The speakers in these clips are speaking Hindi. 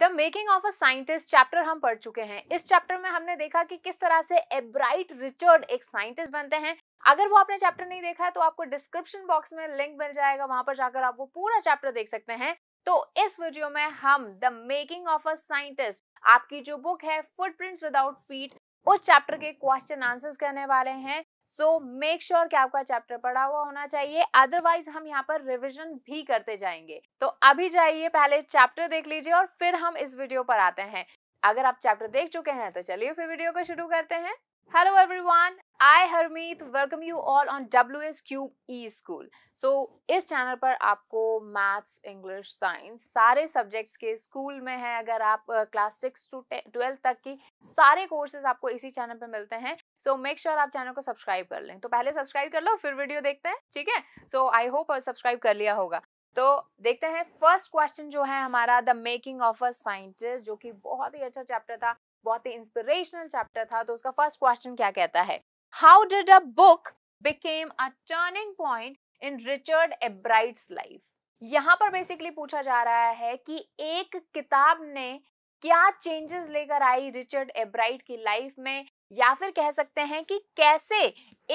The making of a scientist chapter हम पढ़ चुके हैं इस चैप्टर में हमने देखा कि किस तरह से एब्राइट रिचर्ड एक साइंटिस्ट बनते हैं अगर वो आपने चैप्टर नहीं देखा है तो आपको डिस्क्रिप्शन बॉक्स में लिंक मिल जाएगा वहां पर जाकर आप वो पूरा चैप्टर देख सकते हैं तो इस वीडियो में हम the making of a scientist आपकी जो बुक है फुटप्रिंट्स विदाउट फीट उस चैप्टर के क्वेश्चन आंसर्स करने वाले हैं सो मेक श्योर कि आपका चैप्टर पढ़ा हुआ होना चाहिए अदरवाइज हम यहाँ पर रिविजन भी करते जाएंगे तो अभी जाइए पहले चैप्टर देख लीजिए और फिर हम इस वीडियो पर आते हैं अगर आप चैप्टर देख चुके हैं तो चलिए फिर वीडियो को शुरू करते हैं hello everyone I Harmeet welcome you all on W S cube E school so इस चैनल पर आपको मैथ्स इंग्लिश साइंस सारे सब्जेक्ट्स के स्कूल में है अगर आप क्लास सिक्स टू ट्वेल्थ तक की सारे कोर्सेज आपको इसी चैनल पर मिलते हैं सो मेक श्योर आप चैनल को सब्सक्राइब कर लें तो पहले सब्सक्राइब कर लो फिर वीडियो देखते हैं ठीक है सो आई होप सब्सक्राइब कर लिया होगा तो देखते हैं फर्स्ट क्वेश्चन जो है हमारा the making of a scientist जो कि बहुत ही अच्छा चैप्टर था बहुत ही इंस्पिरेशनल चैप्टर था तो उसका फर्स्ट क्वेश्चन क्या कहता है How did a book became a turning point in Richard Ebright's life? यहाँ पर बेसिकली पूछा जा रहा है कि एक किताब ने क्या चेंजेस लेकर आई रिचर्ड एब्राइट की लाइफ में या फिर कह सकते हैं कि कैसे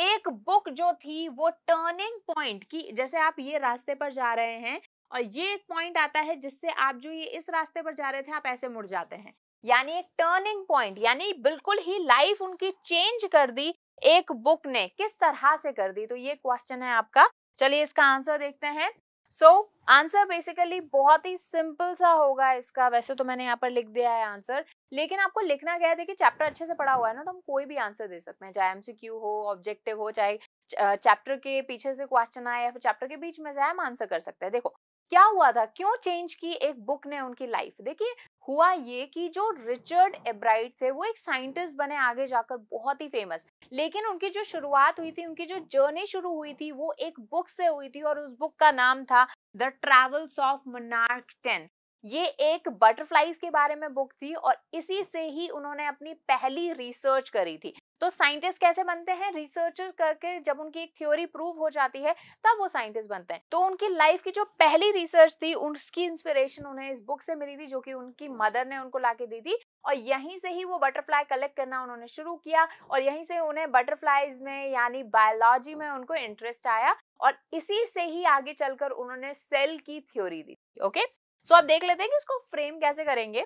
एक बुक जो थी वो टर्निंग पॉइंट की जैसे आप ये रास्ते पर जा रहे हैं और ये एक पॉइंट आता है जिससे आप जो ये इस रास्ते पर जा रहे थे आप ऐसे मुड़ जाते हैं यानी एक टर्निंग पॉइंट यानी बिल्कुल ही लाइफ उनकी चेंज कर दी एक बुक ने किस तरह से कर दी तो ये क्वेश्चन है आपका चलिए इसका आंसर देखते हैं सो आंसर बेसिकली बहुत ही सिंपल सा होगा इसका वैसे तो मैंने यहाँ पर लिख दिया है आंसर लेकिन आपको लिखना क्या है देखिए चैप्टर अच्छे से पढ़ा हुआ है ना तो हम कोई भी आंसर दे सकते हैं चाहे एमसीक्यू हो ऑब्जेक्टिव हो चाहे चैप्टर के पीछे से क्वेश्चन आए या फिर चैप्टर के बीच में से हम आंसर कर सकते हैं देखो क्या हुआ था क्यों चेंज की एक बुक ने उनकी लाइफ देखिए हुआ ये कि जो रिचर्ड एब्राइट थे वो एक साइंटिस्ट बने आगे जाकर बहुत ही फेमस लेकिन उनकी जो शुरुआत हुई थी उनकी जो जर्नी शुरू हुई थी वो एक बुक से हुई थी और उस बुक का नाम था the travels of monarch ten ये एक बटरफ्लाईज के बारे में बुक थी और इसी से ही उन्होंने अपनी पहली रिसर्च करी थी तो साइंटिस्ट कैसे बनते हैं रिसर्चर करके जब उनकी एक थ्योरी प्रूव हो जाती है तब वो साइंटिस्ट बनते हैं तो उनकी लाइफ की जो पहली रिसर्च थी उसकी इंस्पिरेशन उन्हें इस बुक से मिली थी जो कि उनकी मदर ने उनको लाके दी थी और यहीं से ही वो बटरफ्लाई कलेक्ट करना उन्होंने शुरू किया और यहीं से उन्हें बटरफ्लाईज में यानी बायोलॉजी में उनको इंटरेस्ट आया और इसी से ही आगे चलकर उन्होंने सेल की थ्योरी दी ओके सो so, अब देख लेते हैं कि इसको फ्रेम कैसे करेंगे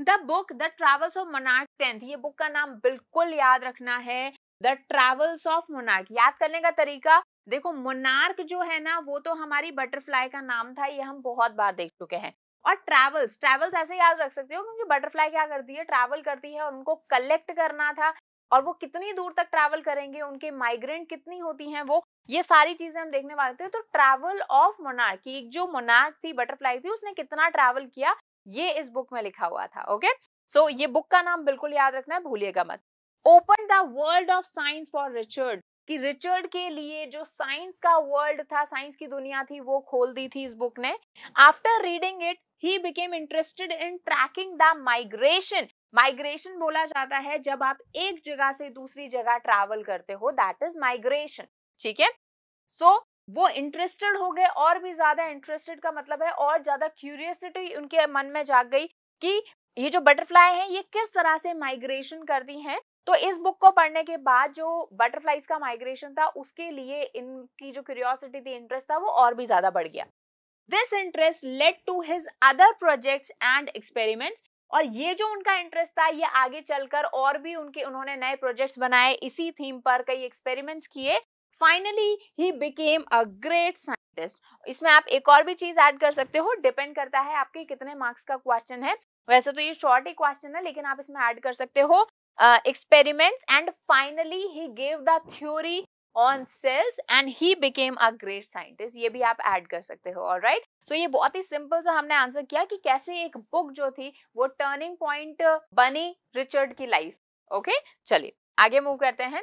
the book the travels of monarch tenth ये बुक का नाम बिल्कुल याद रखना है द ट्रेवल्स ऑफ मोनार्क याद करने का तरीका देखो मोनार्क जो है ना वो तो हमारी बटरफ्लाई का नाम था ये हम बहुत बार देख चुके हैं और ट्रैवल्स ट्रैवल्स ऐसे याद रख सकते हो क्योंकि बटरफ्लाई क्या करती है ट्रैवल करती है और उनको कलेक्ट करना था और वो कितनी दूर तक ट्रैवल करेंगे उनके माइग्रेंट कितनी होती हैं वो ये सारी चीजें हम देखने वाले थे तो ट्रैवल ऑफ मोनार्क एक जो मोनार्क थी बटरफ्लाई थी उसने कितना ट्रैवल किया ये इस बुक में लिखा हुआ था ओके सो so, ये बुक का नाम बिल्कुल याद रखना है भूलिएगा मत open the world of science for Richard कि रिचर्ड के लिए जो साइंस का वर्ल्ड था साइंस की दुनिया थी वो खोल दी थी इस बुक ने after reading it he became interested in tracking the migration migration बोला जाता है जब आप एक जगह से दूसरी जगह ट्रैवल करते हो दैट इज माइग्रेशन ठीक है सो वो इंटरेस्टेड हो गए और भी ज्यादा इंटरेस्टेड का मतलब है और ज्यादा क्यूरियसिटी उनके मन में जाग गई कि ये जो बटरफ्लाई है ये किस तरह से माइग्रेशन करती हैं तो इस बुक को पढ़ने के बाद जो बटरफ्लाईज का माइग्रेशन था उसके लिए इनकी जो क्यूरियोसिटी थी इंटरेस्ट था वो और भी ज्यादा बढ़ गया this interest led to his other projects and experiments और ये जो उनका इंटरेस्ट था ये आगे चलकर और भी उनके उन्होंने नए प्रोजेक्ट्स बनाए इसी थीम पर कई एक्सपेरिमेंट्स किए finally he became a great scientist इसमें आप एक और भी चीज ऐड कर सकते हो डिपेंड करता है आपके कितने मार्क्स का क्वेश्चन है वैसे तो ये शॉर्ट ही क्वेश्चन है लेकिन आप इसमें ऐड कर सकते हो experiment and finally he gave the theory on cells and he became a great scientist ये भी आप ऐड कर सकते हो और राइट सो ये बहुत ही सिंपल सा हमने आंसर किया कि कैसे एक बुक जो थी वो टर्निंग पॉइंट बनी रिचर्ड की लाइफ ओके okay? चलिए आगे मूव करते हैं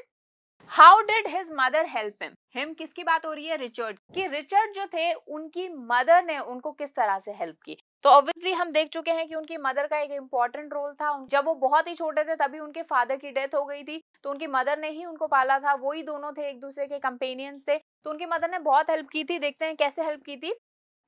how did his mother help him him किसकी बात हो रही है रिचर्ड कि रिचर्ड जो थे उनकी मदर ने उनको किस तरह से हेल्प की तो ऑब्वियसली हम देख चुके हैं कि उनकी मदर का एक इम्पॉर्टेंट रोल था जब वो बहुत ही छोटे थे तभी उनके फादर की डेथ हो गई थी तो उनकी मदर ने ही उनको पाला था वो ही दोनों थे एक दूसरे के कंपेनियंस थे तो उनकी मदर ने बहुत हेल्प की थी देखते हैं कैसे हेल्प की थी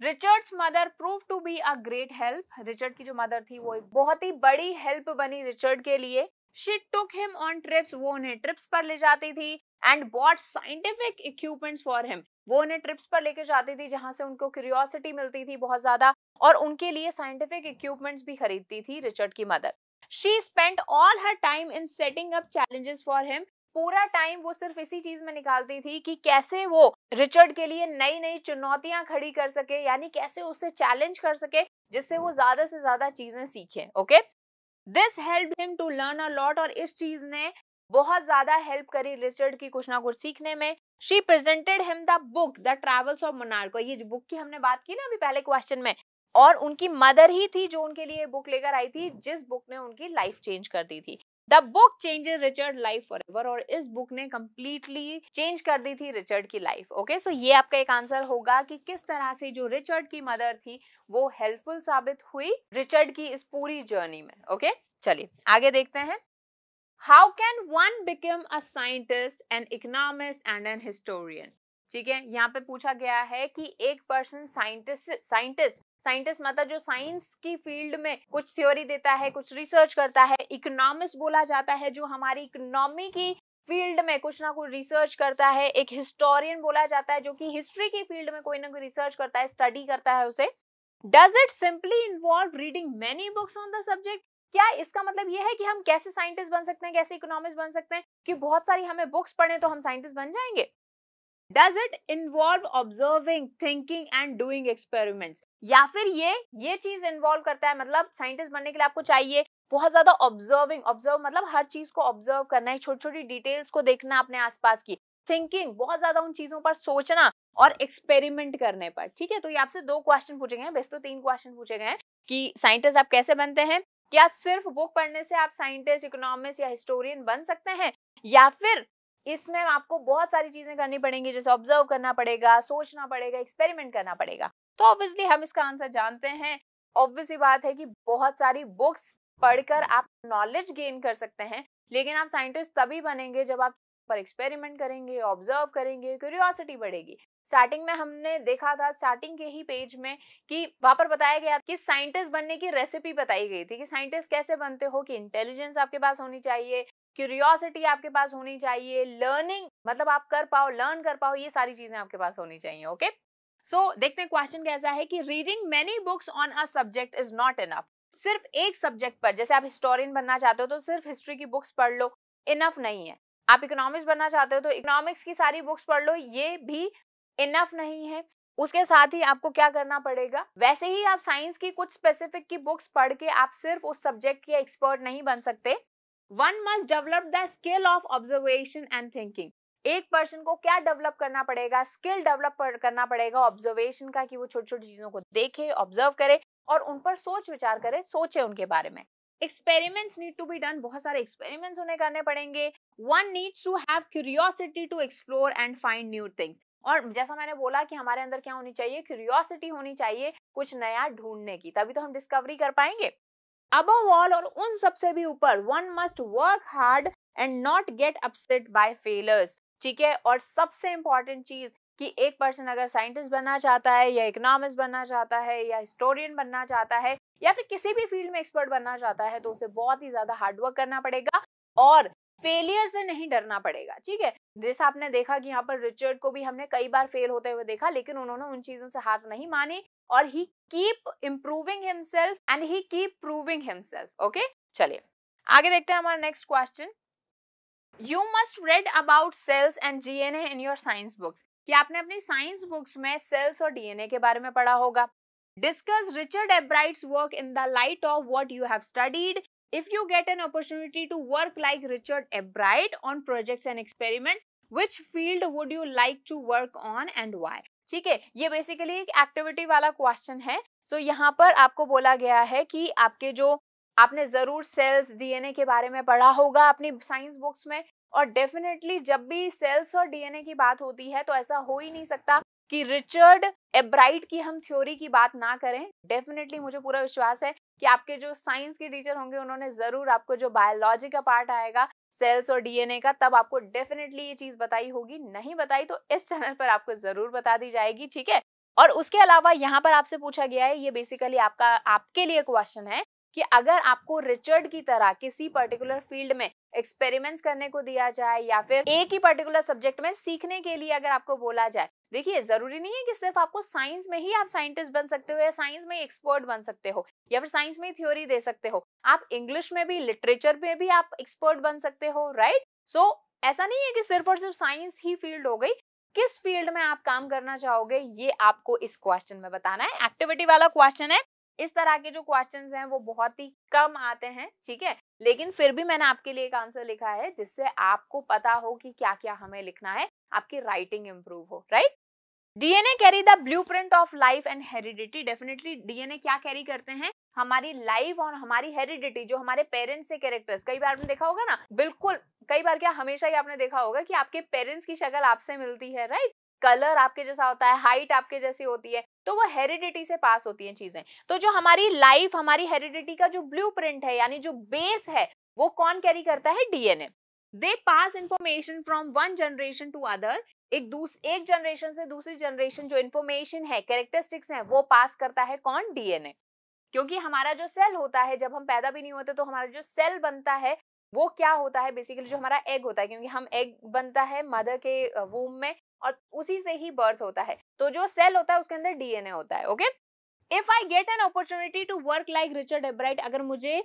Richard's mother prove to be a great help Richard की जो मदर थी वो एक बहुत ही बड़ी हेल्प बनी रिचर्ड के लिए she took him on trips वो उन्हें ट्रिप्स पर ले जाती थी and bought scientific equipments for him वो उन्हें ट्रिप्स पर लेके जाती थी जहां से उनको क्यूरियोसिटी मिलती थी बहुत ज्यादा और उनके लिए साइंटिफिक इक्विपमेंट्स भी खरीदती थी रिचर्ड की mother she spend all her time in setting up challenges for him पूरा टाइम वो सिर्फ इसी चीज में निकालती थी कि कैसे वो रिचर्ड के लिए नई नई चुनौतियां खड़ी कर सके यानी कैसे उससे चैलेंज कर सके जिससे वो ज्यादा से ज्यादा चीजें सीखे okay okay? This help him to learn a lot और इस चीज ने बहुत ज्यादा हेल्प करी रिचर्ड की कुछ ना कुछ सीखने में she presented him the book the travels of monarch ये जो बुक की हमने बात की ना अभी पहले क्वेश्चन में और उनकी मदर ही थी जो उनके लिए बुक लेकर आई थी जिस बुक ने उनकी लाइफ चेंज कर दी थी the book changes Richard life for ever और इस बुक ने कंप्लीटली चेंज कर दी थी रिचर्ड की लाइफ ओके सो ये आपका एक आंसर होगा कि किस तरह से जो रिचर्ड की मदर थी वो हेल्पफुल साबित हुई रिचर्ड की इस पूरी जर्नी में ओके चलिए आगे देखते हैं how can one become a scientist an economist and an historian ठीक है यहाँ पे पूछा गया है कि एक पर्सन साइंटिस्ट साइंटिस्ट साइंटिस्ट मतलब जो साइंस की फील्ड में कुछ थ्योरी देता है कुछ रिसर्च करता है इकोनॉमिक बोला जाता है जो हमारी इकोनॉमी की फील्ड में कुछ ना कुछ रिसर्च करता है एक हिस्टोरियन बोला जाता है जो कि हिस्ट्री की फील्ड में कोई ना कोई रिसर्च करता है स्टडी करता है उसे does it simply involve reading many books on the subject क्या इसका मतलब यह है कि हम कैसे साइंटिस्ट बन सकते हैं कैसे इकोनॉमिस्ट बन सकते हैं कि बहुत सारी हमें बुक्स पढ़े तो हम साइंटिस्ट बन जाएंगे does it involve observing thinking and doing experiments या फिर ये ये चीज इन्वॉल्व करता है मतलब साइंटिस्ट बनने के लिए आपको चाहिए बहुत ज्यादा ऑब्जर्विंग ऑब्जर्व मतलब हर चीज को ऑब्जर्व करना है छोटी छोटी डिटेल्स को देखना अपने आसपास की थिंकिंग बहुत ज्यादा उन चीजों पर सोचना और एक्सपेरिमेंट करने पर ठीक है तो ये आपसे दो क्वेश्चन पूछे गए हैं बेस्ट तो तीन क्वेश्चन पूछे गए हैं कि साइंटिस्ट आप कैसे बनते हैं क्या सिर्फ बुक पढ़ने से आप साइंटिस्ट इकोनॉमिस्ट या हिस्टोरियन बन सकते हैं या फिर इसमें आपको बहुत सारी चीजें करनी पड़ेंगी जैसे ऑब्जर्व करना पड़ेगा सोचना पड़ेगा एक्सपेरिमेंट करना पड़ेगा तो ऑब्वियसली हम इसका आंसर जानते हैं ऑब्वियसली बात है कि बहुत सारी बुक्स पढ़कर आप नॉलेज गेन कर सकते हैं लेकिन आप साइंटिस्ट तभी बनेंगे जब आप पर एक्सपेरिमेंट करेंगे ऑब्जर्व करेंगे क्यूरियोसिटी बढ़ेगी स्टार्टिंग में हमने देखा था स्टार्टिंग के ही पेज में कि वहां पर बताया गया कि साइंटिस्ट बनने की रेसिपी बताई गई थी कि साइंटिस्ट कैसे बनते हो कि इंटेलिजेंस आपके पास होनी चाहिए क्यूरियोसिटी आपके पास होनी चाहिए लर्निंग मतलब आप कर पाओ लर्न कर पाओ ये सारी चीजें आपके पास होनी चाहिए ओके सो so, देखते हैं क्वेश्चन कैसा है कि reading many books on a subject is not enough सिर्फ एक सब्जेक्ट पर जैसे आप हिस्टोरियन बनना चाहते हो तो सिर्फ हिस्ट्री की बुक्स पढ़ लो इनफ नहीं है आप इकोनॉमिक्स बनना चाहते हो तो इकोनॉमिक्स की सारी बुक्स पढ़ लो ये भी इनफ नहीं है उसके साथ ही आपको क्या करना पड़ेगा वैसे ही आप साइंस की कुछ स्पेसिफिक की बुक्स पढ़ के आप सिर्फ उस सब्जेक्ट के एक्सपर्ट नहीं बन सकते one must develop the skill of observation and thinking एक पर्सन को क्या डेवलप करना पड़ेगा स्किल डेवलप करना पड़ेगा ऑब्जर्वेशन का कि वो छोटी छोटी चीजों को देखे ऑब्जर्व करे और उन पर सोच विचार करे सोचे उनके बारे में experiments need to be done बहुत सारे एक्सपेरिमेंट्स उन्हें करने पड़ेंगे one needs to have curiosity to explore and find new things और जैसा मैंने बोला कि हमारे अंदर क्या होनी चाहिए क्यूरियोसिटी होनी चाहिए कुछ नया ढूंढने की तभी तो हम डिस्कवरी कर पाएंगे अबव ऑल और उन सबसे भी ऊपर one must work hard and not get upset by failures ठीक है और सबसे इंपॉर्टेंट चीज कि एक पर्सन अगर साइंटिस्ट बनना चाहता है या इकोनॉमिस्ट बनना चाहता है या हिस्टोरियन बनना चाहता है या फिर किसी भी फील्ड में एक्सपर्ट बनना चाहता है तो उसे बहुत ही ज्यादा हार्डवर्क करना पड़ेगा और फेलियर से नहीं डरना पड़ेगा ठीक है जैसे आपने देखा कि यहाँ पर रिचर्ड को भी हमने कई बार फेल होते हुए देखा लेकिन उन्होंने उन चीजों से हार नहीं माने और ही keep improving himself and he keep proving himself okay चलिए आगे देखते हैं हमारा next question you must read about cells and dna in your science books कि आपने अपनी science books में cells और dna के बारे में पढ़ा होगा discuss richard Ebright's work in the light of what you have studied if you get an opportunity to work like Richard Ebright on projects and experiments, which field would you like to work on and why? ठीक है ये बेसिकली एक एक्टिविटी वाला क्वेश्चन है सो so, यहाँ पर आपको बोला गया है कि आपके जो आपने जरूर सेल्स डीएनए के बारे में पढ़ा होगा अपनी साइंस बुक्स में और डेफिनेटली जब भी सेल्स और डीएनए की बात होती है तो ऐसा हो ही नहीं सकता कि रिचर्ड एब्राइट की हम थ्योरी की बात ना करें डेफिनेटली मुझे पूरा विश्वास है कि आपके जो साइंस के टीचर होंगे उन्होंने जरूर आपको जो बायोलॉजी का पार्ट आएगा सेल्स और डीएनए का तब आपको डेफिनेटली ये चीज बताई होगी नहीं बताई तो इस चैनल पर आपको जरूर बता दी जाएगी ठीक है और उसके अलावा यहाँ पर आपसे पूछा गया है ये बेसिकली आपका आपके लिए क्वेश्चन है कि अगर आपको रिचर्ड की तरह किसी पर्टिकुलर फील्ड में एक्सपेरिमेंट्स करने को दिया जाए या फिर एक ही पर्टिकुलर सब्जेक्ट में सीखने के लिए अगर आपको बोला जाए देखिए जरूरी नहीं है कि सिर्फ आपको साइंस में ही आप साइंटिस्ट बन सकते हो या साइंस में एक्सपर्ट बन सकते हो या फिर साइंस में थ्योरी दे सकते हो आप इंग्लिश में भी लिटरेचर में भी आप एक्सपर्ट बन सकते हो राइट सो so, ऐसा नहीं है कि सिर्फ और सिर्फ साइंस ही फील्ड हो गई किस फील्ड में आप काम करना चाहोगे ये आपको इस क्वेश्चन में बताना है एक्टिविटी वाला क्वेश्चन है इस तरह के जो क्वेश्चन हैं वो बहुत ही कम आते हैं ठीक है लेकिन फिर भी मैंने आपके लिए एक आंसर लिखा है जिससे आपको पता हो कि क्या क्या हमें लिखना है आपकी राइटिंग इंप्रूव हो right DNA carry the blueprint of life and heredity definitely DNA क्या कैरी करते हैं हमारी लाइफ और हमारी हेरिडिटी जो हमारे पेरेंट्स से कैरेक्टर्स कई बार आपने देखा होगा ना बिल्कुल कई बार क्या हमेशा ही आपने देखा होगा कि आपके पेरेंट्स की शक्ल आपसे मिलती है राइट कलर आपके जैसा होता है हाइट आपके जैसी होती है तो वो हेरिडिटी से पास होती है चीजें तो जो हमारी लाइफ हमारी हेरिडिटी का जो ब्लू है यानी जो बेस है वो कौन कैरी करता है DNA they pass information from one generation to other एक दूस एक जनरेशन से दूसरी जनरेशन जो इन्फॉर्मेशन है कैरेक्टरिस्टिक्स हैं वो पास करता है कौन डीएनए क्योंकि हमारा जो सेल होता है जब हम पैदा भी नहीं होते तो हमारा जो सेल बनता है वो क्या होता है बेसिकली जो हमारा एग होता है क्योंकि हम एग बनता है मदर के वूम में और उसी से ही बर्थ होता है तो जो सेल होता है उसके अंदर डीएनए होता है okay if I get an opportunity to work like Richard Ebright अगर मुझे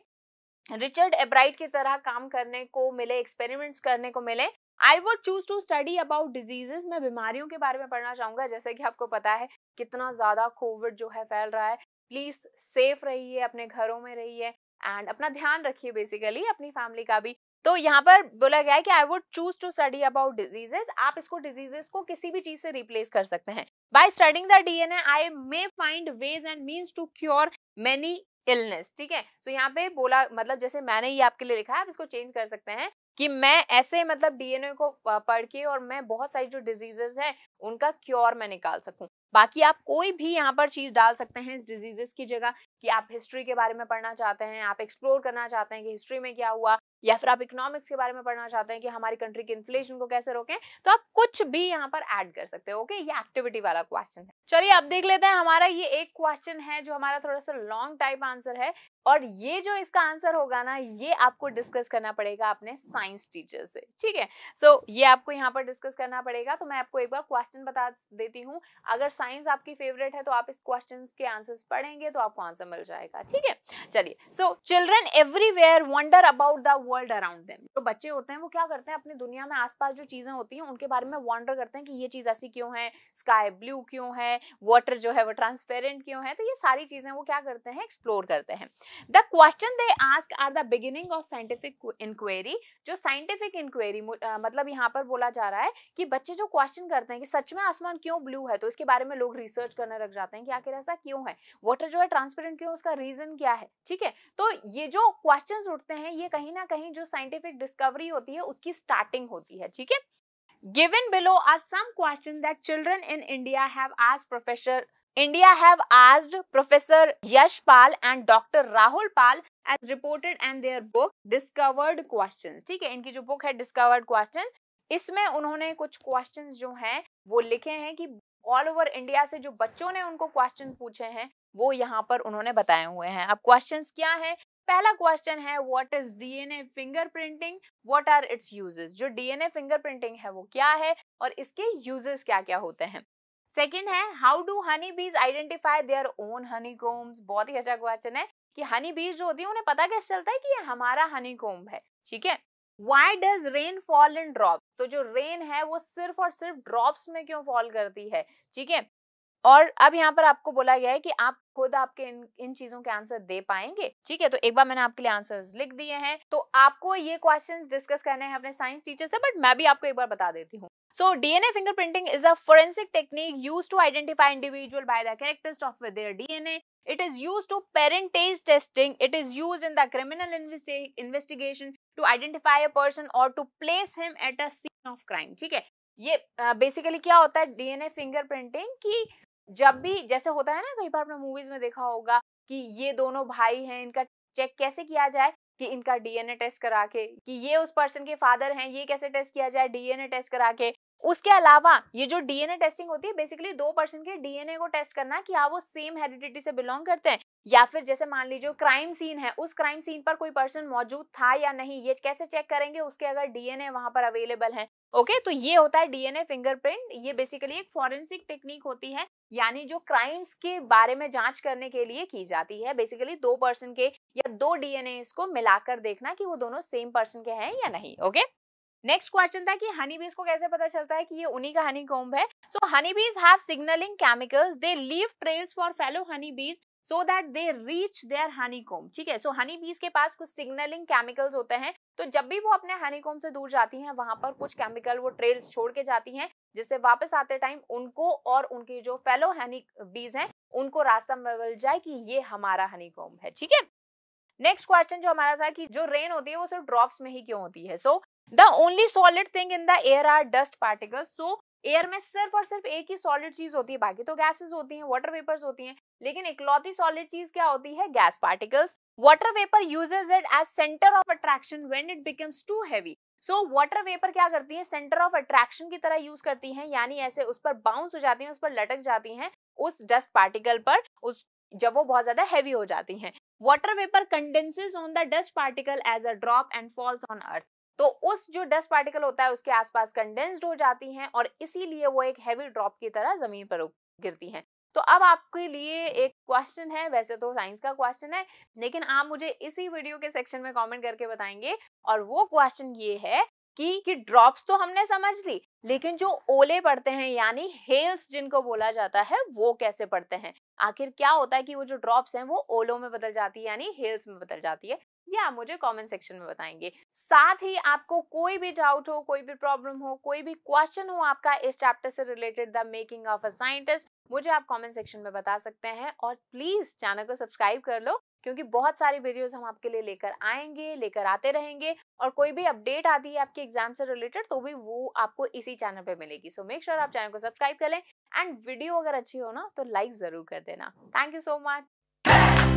रिचर्ड एब्राइट की तरह काम करने को मिले एक्सपेरिमेंट्स करने को मिले I would choose to study about diseases मैं बीमारियों के बारे में पढ़ना चाहूंगा जैसे कि आपको पता है कितना ज्यादा कोविड जो है फैल रहा है प्लीज सेफ रहिए अपने घरों में रहिए एंड अपना ध्यान रखिए बेसिकली अपनी फैमिली का भी तो यहाँ पर बोला गया है कि I would choose to study about diseases आप इसको डिजीजेस को किसी भी चीज से रिप्लेस कर सकते हैं by studying the DNA I may find ways and means to cure many illness ठीक है तो यहाँ पे बोला मतलब जैसे मैंने ये आपके लिए लिखा है आप इसको चेंज कर सकते हैं कि मैं ऐसे मतलब डीएनए को पढ़ के और मैं बहुत सारी जो डिजीजेस हैं उनका क्योर मैं निकाल सकूं बाकी आप कोई भी यहाँ पर चीज डाल सकते हैं इस डिजीजेस की जगह कि आप हिस्ट्री के बारे में पढ़ना चाहते हैं आप एक्सप्लोर करना चाहते हैं कि हिस्ट्री में क्या हुआ या फिर आप इकोनॉमिक्स के बारे में पढ़ना चाहते हैं कि हमारी कंट्री के इन्फ्लेशन को कैसे रोकें तो आप कुछ भी यहाँ पर ऐड कर सकते हो ओके ये एक्टिविटी वाला क्वेश्चन है चलिए अब देख लेते हैं हमारा ये एक क्वेश्चन है जो हमारा थोड़ा सा लॉन्ग टाइप आंसर है और ये जो इसका आंसर होगा ना ये आपको डिस्कस करना पड़ेगा अपने साइंस टीचर से ठीक है सो ये आपको यहाँ पर डिस्कस करना पड़ेगा तो मैं आपको एक बार क्वेश्चन बता देती हूँ अगर साइंस आपकी फेवरेट है तो आप इस क्वेश्चन के आंसर पढ़ेंगे तो आपको आंसर मिल जाएगा ठीक है चलिए so children everywhere wonder about the world around them जो बच्चे होते हैं वो क्या करते हैं अपनी दुनिया में आसपास जो चीज़ें होती हैं उनके बारे में वॉन्डर करते हैं कि ये चीज़ ऐसी क्यों है स्काई ब्लू क्यों है वाटर जो है वो ट्रांसपेरेंट क्यों है तो ये सारी चीज़ें वो क्या करते हैं एक्सप्लोर करते हैं the question they ask are the beginning of scientific inquiry जो साइंटिफिक इंक्वायरी मतलब यहाँ पर बोला जा रहा है कि बच्चे जो क्वेश्चन करते हैं कि सच में आसमान क्यों ब्लू है तो इसके बारे में लोग रिसर्च करने लग जाते हैं कि आखिर ऐसा क्यों है वाटर जो है ट्रांसपेरेंट क्यों उसका रीजन क्या है ठीक है तो ये जो क्वेश्चन उठते हैं ये कहीं ना कहीं कहीं जो साइंटिफिक डिस्कवरी होती है उसकी स्टार्टिंग होती है ठीक है given below are some questions that children in India have आज professor India have asked professor Yashpal and doctor Rahul Pal as reported and their book discovered questions ठीक है इनकी जो बुक है डिस्कवर्ड क्वेश्चन इसमें उन्होंने कुछ क्वेश्चंस जो हैं वो लिखे हैं कि ऑल ओवर इंडिया से जो बच्चों ने उनको क्वेश्चन पूछे हैं वो यहाँ पर उन्होंने बताए हुए हैं अब क्वेश्चन क्या है पहला क्वेश्चन है what is DNA fingerprinting what are its uses जो डीएनए फिंगरप्रिंटिंग है वो क्या है और इसके यूजेस क्या क्या होते हैं सेकेंड है how do honey bees identify their own honey combs बहुत ही अच्छा क्वेश्चन है कि हनी बीज जो होती है उन्हें पता कैसे चलता है कि ये हमारा हनी कोम्ब है ठीक है why does rain fall in drop तो जो रेन है वो सिर्फ और सिर्फ ड्रॉप्स में क्यों फॉल करती है ठीक है और अब यहाँ पर आपको बोला गया है कि आप खुद आपके इन इन चीजों के आंसर दे पाएंगे ठीक है तो एक बार मैंने आपके लिए आंसर्स लिख दिए हैं तो आपको ये क्वेश्चन डिस्कस करने हैं अपने साइंस टीचर से बट मैं भी आपको एक बार बता देती हूँ so DNA fingerprinting is a forensic technique use to identify individual by the characters of their DNA it is use to parentage testing it is use in the criminal investigation to identify a person और to place him at a scene of crime ठीक है ये बेसिकली uh, क्या होता है डीएनए फिंगरप्रिंटिंग की जब भी जैसे होता है ना कई बार आपने मूवीज में देखा होगा कि ये दोनों भाई हैं इनका चेक कैसे किया जाए कि इनका डीएनए टेस्ट करा के कि ये उस पर्सन के फादर हैं ये कैसे टेस्ट किया जाए डीएनए टेस्ट करा के उसके अलावा ये जो डीएनए टेस्टिंग होती है बेसिकली दो पर्सन के डीएनए को टेस्ट करना कि आप हाँ, वो सेम हेरिडिटी से बिलोंग करते हैं या फिर जैसे मान लीजिए क्राइम सीन है उस क्राइम सीन पर कोई पर्सन मौजूद था या नहीं ये कैसे चेक करेंगे उसके अगर डीएनए वहां पर अवेलेबल है ओके तो ये होता है डीएनए फिंगरप्रिंट ये बेसिकली एक फॉरेंसिक टेक्निक होती है यानी जो क्राइम्स के बारे में जांच करने के लिए की जाती है बेसिकली दो पर्सन के या दो डीएनए को मिलाकर देखना की वो दोनों सेम पर्सन के हैं या नहीं ओके नेक्स्ट क्वेश्चन था कि हनी बीज को कैसे पता चलता है कि ये उन्हीं का हनी कोम्ब है so honey bees have signalling chemicals they leave trails for fellow honey bees so that they reach their honeycomb ठीक है सो हनी बीज के पास कुछ सिग्नलिंग केमिकल्स होते हैं तो जब भी वो अपने हनीकोम से दूर जाती हैं वहां पर कुछ केमिकल वो ट्रेल्स छोड़ के जाती हैं जिससे वापस आते टाइम उनको और उनकी जो फेलो हनी बीज हैं उनको रास्ता मिल जाए कि ये हमारा हनीकोम है ठीक है नेक्स्ट क्वेश्चन जो हमारा था कि जो रेन होती है वो सिर्फ ड्रॉप्स में ही क्यों होती है so the only solid thing in the air are dust particles so air में सिर्फ और सिर्फ एक ही सॉलिड चीज होती है बाकी तो गैसेस होती हैं वाटर वेपर्स होती हैं लेकिन इकलौती सॉलिड चीज क्या होती है gas particles water vapour uses it as centre of attraction when it becomes too heavy so water vapour क्या करती है सेंटर ऑफ अट्रैक्शन की तरह यूज करती है यानी ऐसे उस पर बाउंस हो जाती है उस पर लटक जाती है उस डस्ट पार्टिकल पर उस जब वो बहुत ज्यादा हैवी हो जाती है water vapour condenses on the dust particle as a drop and falls on earth तो उस जो डस्ट पार्टिकल होता है उसके आसपास कंडेंस्ड हो जाती हैं और इसीलिए वो एक हैवी ड्रॉप की तरह जमीन पर गिरती हैं तो अब आपके लिए एक क्वेश्चन है वैसे तो साइंस का क्वेश्चन है लेकिन आप मुझे इसी वीडियो के सेक्शन में कमेंट करके बताएंगे और वो क्वेश्चन ये है कि कि ड्रॉप्स तो हमने समझ ली लेकिन जो ओले पड़ते हैं यानी हेल्स जिनको बोला जाता है वो कैसे पड़ते हैं आखिर क्या होता है कि वो जो ड्रॉप्स हैं वो ओलो में बदल जाती है यानी हेल्स में बदल जाती है आप मुझे कमेंट सेक्शन में बताएंगे साथ ही आपको कोई भी डाउट हो कोई भी प्रॉब्लम हो कोई भी क्वेश्चन हो आपका इस चैप्टर से related the making of a scientist मुझे आप कमेंट सेक्शन में बता सकते हैं और प्लीज चैनल को सब्सक्राइब कर लो क्योंकि बहुत सारी वीडियोस हम आपके लिए लेकर आएंगे लेकर आते रहेंगे और कोई भी अपडेट आती है आपके एग्जाम से रिलेटेड तो भी वो आपको इसी चैनल पे मिलेगी सो मेक श्योर आप चैनल को सब्सक्राइब कर लें एंड वीडियो अगर अच्छी हो ना तो लाइक जरूर कर देना थैंक यू सो मच